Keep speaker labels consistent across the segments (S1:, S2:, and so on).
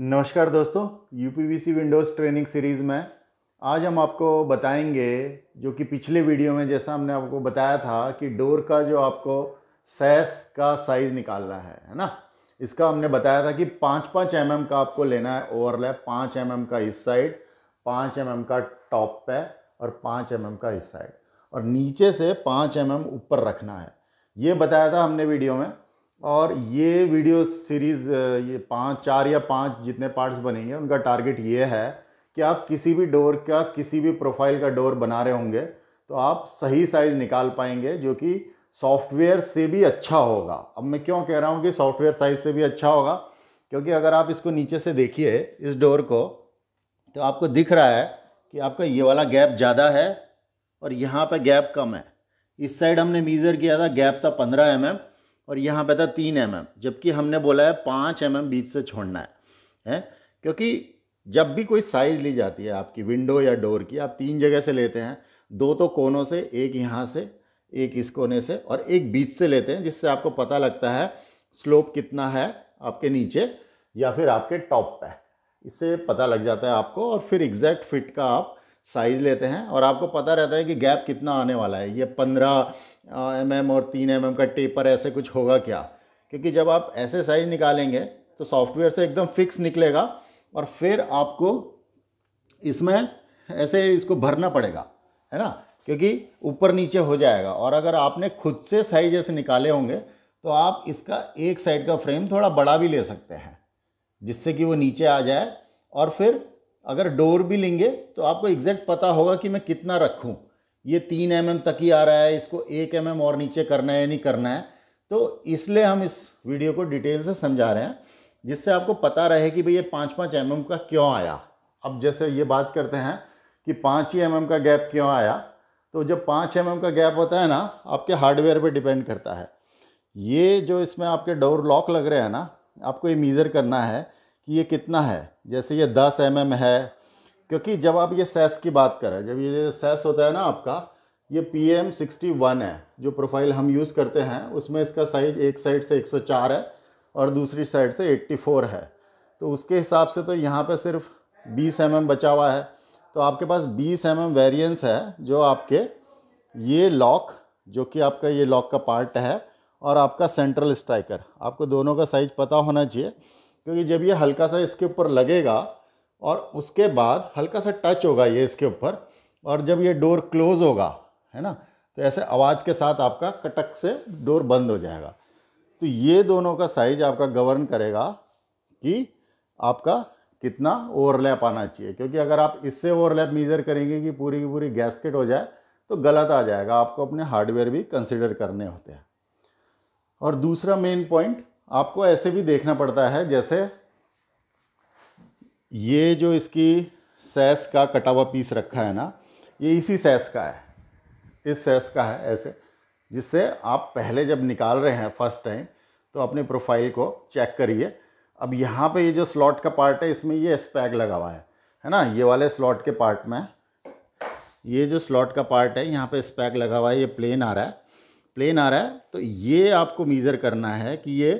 S1: नमस्कार दोस्तों U P Windows training series में आज हम आपको बताएंगे जो कि पिछले वीडियो में जैसा हमने आपको बताया था कि डोर का जो आपको सैस का साइज़ निकालना है है ना इसका हमने बताया था कि पाँच पाँच एम mm का आपको लेना है ओवरलैप पाँच एम mm का इस साइड पाँच एम mm का टॉप पे और पाँच एम mm का इस साइड और नीचे से पाँच एम mm ऊपर रखना है ये बताया था हमने वीडियो में और ये वीडियो सीरीज़ ये पाँच चार या पाँच जितने पार्ट्स बनेंगे उनका टारगेट ये है कि आप किसी भी डोर का किसी भी प्रोफाइल का डोर बना रहे होंगे तो आप सही साइज़ निकाल पाएंगे जो कि सॉफ्टवेयर से भी अच्छा होगा अब मैं क्यों कह रहा हूँ कि सॉफ्टवेयर साइज़ से भी अच्छा होगा क्योंकि अगर आप इसको नीचे से देखिए इस डोर को तो आपको दिख रहा है कि आपका ये वाला गैप ज़्यादा है और यहाँ पर गैप कम है इस साइड हमने मीज़र किया था गैप था पंद्रह एम mm, और यहाँ पे था तीन एम mm, जबकि हमने बोला है पाँच एम mm बीच से छोड़ना है हैं क्योंकि जब भी कोई साइज ली जाती है आपकी विंडो या डोर की आप तीन जगह से लेते हैं दो तो कोनों से एक यहाँ से एक इस कोने से और एक बीच से लेते हैं जिससे आपको पता लगता है स्लोप कितना है आपके नीचे या फिर आपके टॉप पे इससे पता लग जाता है आपको और फिर एग्जैक्ट फिट का आप साइज़ लेते हैं और आपको पता रहता है कि गैप कितना आने वाला है ये पंद्रह एम एम और तीन एम एम का टेपर ऐसे कुछ होगा क्या क्योंकि जब आप ऐसे साइज़ निकालेंगे तो सॉफ्टवेयर से एकदम फिक्स निकलेगा और फिर आपको इसमें ऐसे इसको भरना पड़ेगा है ना क्योंकि ऊपर नीचे हो जाएगा और अगर आपने खुद से साइज ऐसे निकाले होंगे तो आप इसका एक साइड का फ्रेम थोड़ा बड़ा भी ले सकते हैं जिससे कि वो नीचे आ जाए और फिर अगर डोर भी लेंगे तो आपको एग्जैक्ट पता होगा कि मैं कितना रखूँ ये तीन एम mm तक ही आ रहा है इसको एक एम mm और नीचे करना है नहीं करना है तो इसलिए हम इस वीडियो को डिटेल से समझा रहे हैं जिससे आपको पता रहे कि भाई ये पाँच पाँच एम mm का क्यों आया अब जैसे ये बात करते हैं कि पाँच ही एम mm का गैप क्यों आया तो जब पाँच एम mm का गैप होता है ना आपके हार्डवेयर पर डिपेंड करता है ये जो इसमें आपके डोर लॉक लग रहे हैं ना आपको ये मीज़र करना है कि ये कितना है जैसे ये दस एम mm है क्योंकि जब आप ये सेस की बात करें जब ये सेस होता है ना आपका ये पी एम सिक्सटी वन है जो प्रोफाइल हम यूज़ करते हैं उसमें इसका साइज एक साइड से एक सौ चार है और दूसरी साइड से एट्टी फोर है तो उसके हिसाब से तो यहाँ पे सिर्फ बीस एम mm बचा हुआ है तो आपके पास बीस एम mm वेरियंस है जो आपके ये लॉक जो कि आपका ये लॉक का पार्ट है और आपका सेंट्रल स्ट्राइकर आपको दोनों का साइज पता होना चाहिए क्योंकि जब ये हल्का सा इसके ऊपर लगेगा और उसके बाद हल्का सा टच होगा ये इसके ऊपर और जब ये डोर क्लोज होगा है ना तो ऐसे आवाज़ के साथ आपका कटक से डोर बंद हो जाएगा तो ये दोनों का साइज आपका गवर्न करेगा कि आपका कितना ओवरलैप आना चाहिए क्योंकि अगर आप इससे ओवरलैप मेज़र करेंगे कि पूरी की पूरी गैसकेट हो जाए तो गलत आ जाएगा आपको अपने हार्डवेयर भी कंसिडर करने होते हैं और दूसरा मेन पॉइंट आपको ऐसे भी देखना पड़ता है जैसे ये जो इसकी सेस का कटा हुआ पीस रखा है ना ये इसी सेस का है इस सेस का है ऐसे जिससे आप पहले जब निकाल रहे हैं फर्स्ट टाइम तो अपने प्रोफाइल को चेक करिए अब यहाँ पे ये जो स्लॉट का पार्ट है इसमें ये स्पैग लगा हुआ है है ना ये वाले स्लॉट के पार्ट में ये जो स्लॉट का पार्ट है यहाँ पे स्पैग लगा हुआ है ये प्लेन आ रहा है प्लेन आ रहा है तो ये आपको मीज़र करना है कि ये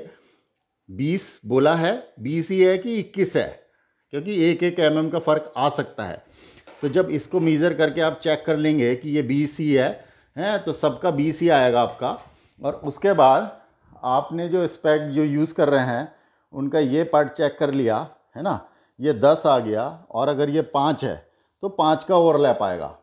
S1: बीस बोला है बीस ही है कि इक्कीस है क्योंकि एक एक एम mm का फ़र्क आ सकता है तो जब इसको मीज़र करके आप चेक कर लेंगे कि ये बीस ही है हैं तो सबका बीस ही आएगा आपका और उसके बाद आपने जो स्पैक जो यूज़ कर रहे हैं उनका ये पार्ट चेक कर लिया है ना ये दस आ गया और अगर ये पाँच है तो पाँच का ओवरलैप आएगा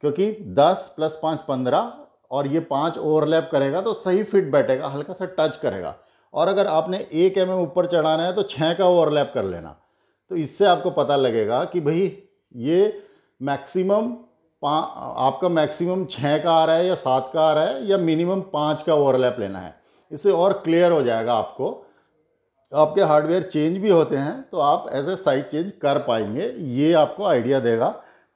S1: क्योंकि दस प्लस पाँच पंद्रह और ये पाँच ओवरलैप करेगा तो सही फिट बैठेगा हल्का सा टच करेगा और अगर आपने एक एम ऊपर चढ़ाना है तो छः का ओवरलैप कर लेना तो इससे आपको पता लगेगा कि भाई ये मैक्सिमम आपका मैक्सिमम छः का आ रहा है या सात का आ रहा है या मिनिमम पाँच का ओवरलैप लेना है इससे और क्लियर हो जाएगा आपको आपके हार्डवेयर चेंज भी होते हैं तो आप एज ए चेंज कर पाएंगे ये आपको आइडिया देगा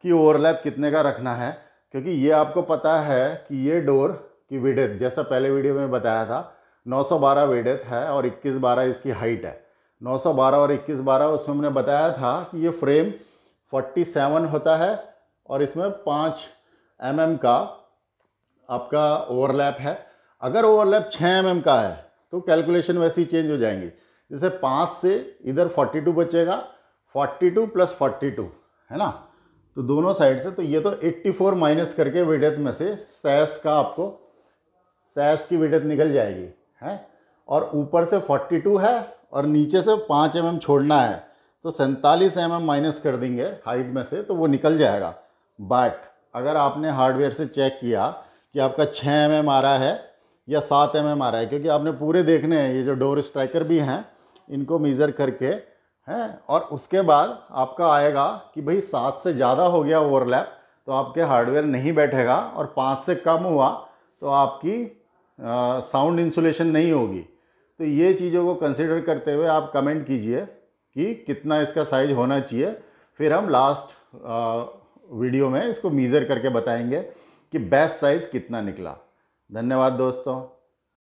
S1: कि ओवरलैप कितने का रखना है क्योंकि ये आपको पता है कि ये डोर की विडेथ जैसा पहले वीडियो में बताया था 912 वेडेथ है और इक्कीस बारह इसकी हाइट है 912 और इक्कीस बारह उसमें हमने बताया था कि ये फ्रेम 47 होता है और इसमें 5 एम mm का आपका ओवरलैप है अगर ओवरलैप 6 एम mm का है तो कैलकुलेशन वैसी चेंज हो जाएंगी जैसे पाँच से इधर 42 बचेगा 42 प्लस 42 है ना तो दोनों साइड से तो ये तो 84 माइनस करके वेडेथ में से सैस का आपको सैस की वेडेथ निकल जाएगी है और ऊपर से 42 है और नीचे से 5 एम mm छोड़ना है तो सैंतालीस एम mm माइनस कर देंगे हाइट में से तो वो निकल जाएगा बट अगर आपने हार्डवेयर से चेक किया कि आपका 6 एम mm आ रहा है या सात एम एम आ रहा है क्योंकि आपने पूरे देखने हैं ये जो डोर स्ट्राइकर भी हैं इनको मेज़र करके हैं और उसके बाद आपका आएगा कि भाई सात से ज़्यादा हो गया ओवरलैप तो आपके हार्डवेयर नहीं बैठेगा और पाँच से कम हुआ तो आपकी साउंड इंसुलेशन नहीं होगी तो ये चीज़ों को कंसिडर करते हुए आप कमेंट कीजिए कि कितना इसका साइज होना चाहिए फिर हम लास्ट वीडियो में इसको मीज़र करके बताएंगे कि बेस्ट साइज़ कितना निकला धन्यवाद दोस्तों